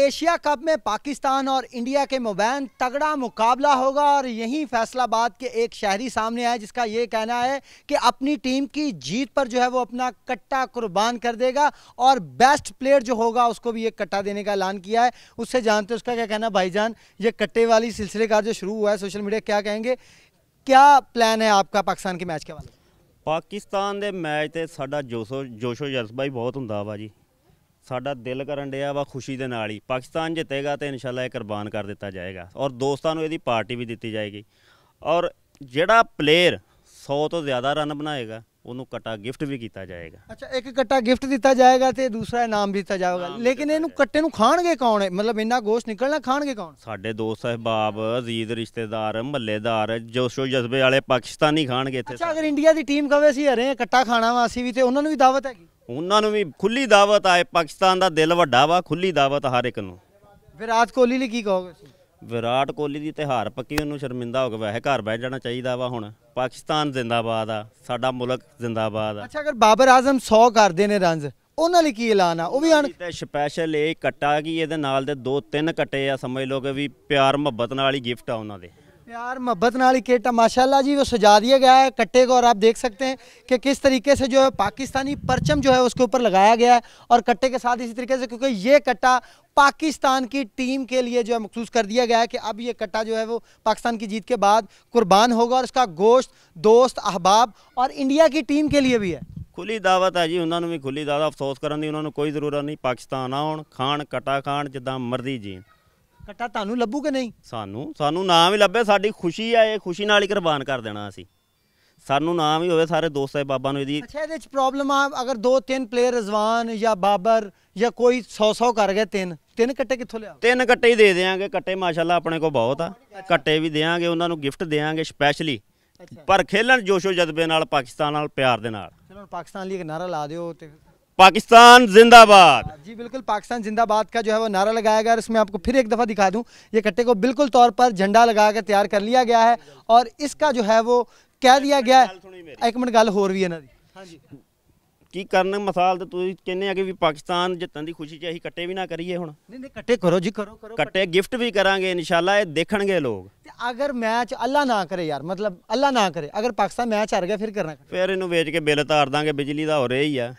Asia cup में पाकिस्तान और India के मुबैन तगड़ा मुकाबला होगा और यही फैसलाबाद के एक शहरी सामने आया जिसका ये कहना है कि अपनी टीम की जीत पर जो है वो अपना कट्टा कुर्बान कर देगा और बेस्ट प्लेयर जो होगा उसको भी ये कट्टा देने का ऐलान किया है उससे जानते उसका क्या कहना भाईजान ये कट्टे वाली सिलसिले का जो शुरू हुआ है सोशल मीडिया क्या कहेंगे क्या प्लान है आपका पाकिस्तान के मैच के वाले पाकिस्तान के मैच तो साढ़ा जोशो जोशो जज्बा ही बहुत ਹੁੰਦਾ ਵਾ ਜੀ ਸਾਡਾ ਦਿਲ ਕਰਨ ਡਿਆ ਵਾ ਖੁਸ਼ੀ ਦੇ ਨਾਲ ਹੀ ਪਾਕਿਸਤਾਨ ਜਿੱਤੇਗਾ ਤੇ ਇਨਸ਼ਾਅੱਲਾ ਇਹ ਕੁਰਬਾਨ ਕਰ ਦਿੱਤਾ ਜਾਏਗਾ ਔਰ ਦੋਸਤਾਂ ਨੂੰ ਇਹਦੀ ਪਾਰਟੀ ਵੀ ਦਿੱਤੀ ਜਾਏਗੀ ਔਰ ਜਿਹੜਾ ਪਲੇਅਰ 100 ਤੋਂ ਜ਼ਿਆਦਾ ਰਨ ਬਣਾਏਗਾ ਉਹਨੂੰ ਕਟਾ ਗਿਫਟ ਵੀ ਕੀਤਾ ਜਾਏਗਾ ਅੱਛਾ ਇੱਕ ਕਟਾ ਗਿਫਟ ਦਿੱਤਾ ਜਾਏਗਾ ਤੇ ਦੂਸਰਾ ਇਨਾਮ ਵੀ ਦਿੱਤਾ ਜਾਏਗਾ ਲੇਕਿਨ ਇਹਨੂੰ ਕੱਟੇ ਨੂੰ ਖਾਣਗੇ ਕੌਣ ਮਤਲਬ ਇੰਨਾ ਗੋਸ਼ ਨਿਕਲਣਾ ਖਾਣਗੇ ਕੌਣ ਸਾਡੇ ਦੋਸਤ ਸਹਿਬਾਬ ਅਜ਼ੀਜ਼ ਰਿਸ਼ਤੇਦਾਰ ਮੱਲੇਦਾਰ ਜੋਸ਼ੋ ਜਜ਼ਬੇ ਵਾਲੇ ਪਾਕਿਸਤਾਨੀ ਖਾਣਗੇ ਇੱਥੇ ਅੱਛਾ ਅਗਰ ਇੰਡੀਆ ਦੀ ਟੀਮ ਕਵੇ ਸੀ ਹਰੇ ਕੱਟਾ ਖਾਣਾ ਵਾ ਅਸੀਂ ਵੀ ਤੇ ਉਹਨਾਂ ਨੂੰ ਵੀ ਦਾਵਤ ਹੈਗੀ ਉਹਨਾਂ ਨੂੰ ਵੀ ਖੁੱਲੀ ਦਾਵਤ ਆਏ ਪਾਕਿਸਤਾਨ ਦਾ ਦਿਲ ਵੱਡਾ ਵਾ ਖੁੱਲੀ ਦਾਵਤ ਹਰ ਇੱਕ ਨੂੰ ਵਿਰਾਟ ਕੋਹਲੀ ਲਈ ਕੀ ਕਹੋਗੇ ਤੁਸੀਂ ਵਿਰਾਟ ਕੋਹਲੀ ਦੀ ਤਿਹਾਰ ਪੱਕੀ ਉਹਨੂੰ ਸ਼ਰਮਿੰਦਾ ਹੋ ਕੇ ਵੈਸੇ ਘਰ ਬਹਿ ਜਾਣਾ ਚਾਹੀਦਾ ਵਾ ਹੁਣ ਪਾਕਿਸਤਾਨ ਜ਼ਿੰਦਾਬਾਦ ਆ ਸਾਡਾ ਮੁਲਕ ਜ਼ਿੰਦਾਬਾਦ ਆ ਅੱਛਾ ਅਗਰ ਬਾਬਰ ਆਜ਼ਮ 100 ਕਰਦੇ ਨੇ ਰਨਸ ਉਹਨਾਂ ਲਈ ਕੀ ਐਲਾਨ ਆ ਉਹ ਵੀ ਆਣ ਤੇ ਸਪੈਸ਼ਲ ਇਹ ਕਟਾ ਕੀ ਇਹਦੇ ਨਾਲ ਦੇ ਦੋ ਤਿੰਨ ਕਟੇ ਆ ਸਮਝ ਲਓ ਕਿ ਵੀ ਪਿਆਰ ਮੁਹੱਬਤ ਨਾਲ ਹੀ ਗਿਫਟ ਆ ਉਹਨਾਂ ਦੇ प्यार मोहब्बत नाल ही केटा माशाल्लाह जी वो सजा दिया गया है कट्टे को और आप देख सकते हैं कि किस तरीके से जो है पाकिस्तानी परचम जो है उसके ऊपर लगाया गया है और कट्टे के साथ इसी तरीके से क्योंकि ये कट्टा पाकिस्तान की टीम के लिए जो है मखसूस कर दिया गया है कि अब ये कट्टा जो है वो पाकिस्तान की जीत के बाद कुर्बान होगा और इसका गोश्त दोस्त अहबाब और इंडिया की टीम के लिए भी है खुली दावत है जी उन्होंने भी खुली दावत अफसोस करने की उन्होंने कोई जरूरत नहीं पाकिस्तान आन ਪਾਕਿਸਤਾਨ ਆਉਣ ਖਾਣ जिदा मर्जी ਜਿੱਦਾਂ ਕੱਟਾ ਤੁਹਾਨੂੰ ਲੱਭੂ ਕਿ ਨਹੀਂ ਸਾਨੂੰ ਸਾਨੂੰ ਨਾਮ ਹੀ ਲੱਭੇ ਸਾਡੀ ਖੁਸ਼ੀ ਆ ਇਹ ਖੁਸ਼ੀ ਨਾਲ ਹੀ ਕੁਰਬਾਨ ਕਰ ਦੇਣਾ ਅਸੀਂ ਸਾਨੂੰ ਨਾਮ ਹੀ ਹੋਵੇ ਸਾਰੇ ਦੋਸਤ ਸਾਹਿਬ ਬਾਬਾ ਨੂੰ ਇਹਦੀ ਅੱਛਾ ਇਹਦੇ ਵਿੱਚ ਪ੍ਰੋਬਲਮ ਆ ਅਗਰ ਦੋ ਤਿੰਨ ਪਲੇਅਰ ਰਜ਼ਵਾਨ ਜਾਂ ਬਾਬਰ ਜਾਂ ਕੋਈ 100 100 ਕਰ ਗਏ ਤਿੰਨ ਤਿੰਨ ਕੱਟੇ ਕਿੱਥੋਂ ਲਿਆ ਤਿੰਨ ਕੱਟੇ ਹੀ ਦੇ ਦੇਾਂਗੇ ਕੱਟੇ ਮਾਸ਼ਾਅੱਲਾ ਆਪਣੇ ਕੋਲ ਬਹੁਤ ਆ ਕੱਟੇ ਵੀ ਦੇਾਂਗੇ ਉਹਨਾਂ ਨੂੰ ਗਿਫਟ ਦੇਾਂਗੇ ਸਪੈਸ਼ਲੀ ਪਰ ਖੇਲਣ ਜੋਸ਼ੋ ਜਜ਼ਬੇ ਨਾਲ ਪਾਕਿਸਤਾਨ ਨਾਲ ਪਿਆਰ ਦੇ ਨਾਲ ਚਲੋ ਪਾਕਿਸਤਾਨ ਲਈ ਇੱਕ ਨਾਰਾ ਲਾ ਦਿਓ ਤੇ पाकिस्तान जिंदाबाद हाँ जी बिल्कुल पाकिस्तान जिंदाबाद का जो है वो नारा लगाया गया और इसमें आपको फिर एक दफ़ा दिखा दूं ये कट्टे को बिल्कुल तौर पर झंडा लगा तैयार कर लिया गया है और इसका जो है वो कह दिया गया है एक मिनट गल हो रही है ना जी हाँ ਕੀ ਕਰਨ ਮਿਸਾਲ ਤੇ ਤੁਸੀਂ ਕਹਿੰਦੇ ਆ ਕਿ ਵੀ ਪਾਕਿਸਤਾਨ ਜਿੱਤਣ ਦੀ ਖੁਸ਼ੀ 'ਚ ਅਸੀਂ ਕੱਟੇ ਵੀ ਨਾ ਕਰੀਏ ਹੁਣ ਨਹੀਂ ਨਹੀਂ ਕੱਟੇ ਕਰੋ ਜੀ ਕਰੋ ਕਰੋ ਕੱਟੇ ਗਿਫਟ ਵੀ ਕਰਾਂਗੇ ਇਨਸ਼ਾਅੱਲਾ ਇਹ ਦੇਖਣਗੇ ਲੋਕ ਤੇ ਅਗਰ ਮੈਚ ਅੱਲਾ ਨਾ ਕਰੇ ਯਾਰ ਮਤਲਬ ਅੱਲਾ ਨਾ ਕਰੇ ਅਗਰ ਪਾਕਿਸਤਾਨ ਮੈਚ ਹਾਰ ਗਿਆ ਫਿਰ ਕਰਨਾ ਫਿਰ ਇਹਨੂੰ ਵੇਚ ਕੇ ਬਿੱਲ ਤਾਰ ਦਾਂਗੇ ਬਿਜਲੀ ਦਾ ਹੋ ਰਿਹਾ ਹੀ ਆ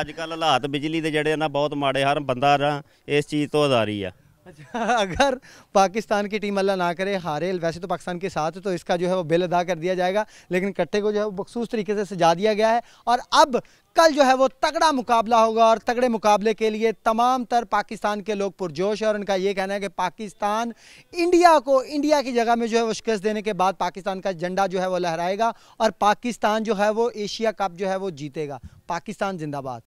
ਅੱਜ ਕੱਲ ਹਾਲਾਤ ਬਿਜਲੀ ਦੇ ਜਿਹੜੇ ਨਾ ਬਹੁਤ ਮਾੜੇ ਹਰ ਬੰਦਾ ਇਸ ਚੀਜ਼ ਤੋਂ ਆਜ਼ਾਰੀ ਆ अच्छा अगर पाकिस्तान की टीम अल्लाह ना करे हारे वैसे तो पाकिस्तान के साथ तो इसका जो है वो बिल अदा कर दिया जाएगा लेकिन कट्टे को जो है वो मखसूस तरीके से सजा दिया गया है और अब कल जो है वो तगड़ा मुकाबला होगा और तगड़े मुकाबले के लिए तमाम तर पाकिस्तान के लोग पुरजोश है और उनका ये कहना है कि पाकिस्तान इंडिया को इंडिया की जगह में जो है वो शिकस्त देने के बाद पाकिस्तान का झंडा जो है वो लहराएगा और पाकिस्तान जो है वो एशिया कप जो है वो जीतेगा पाकिस्तान जिंदाबाद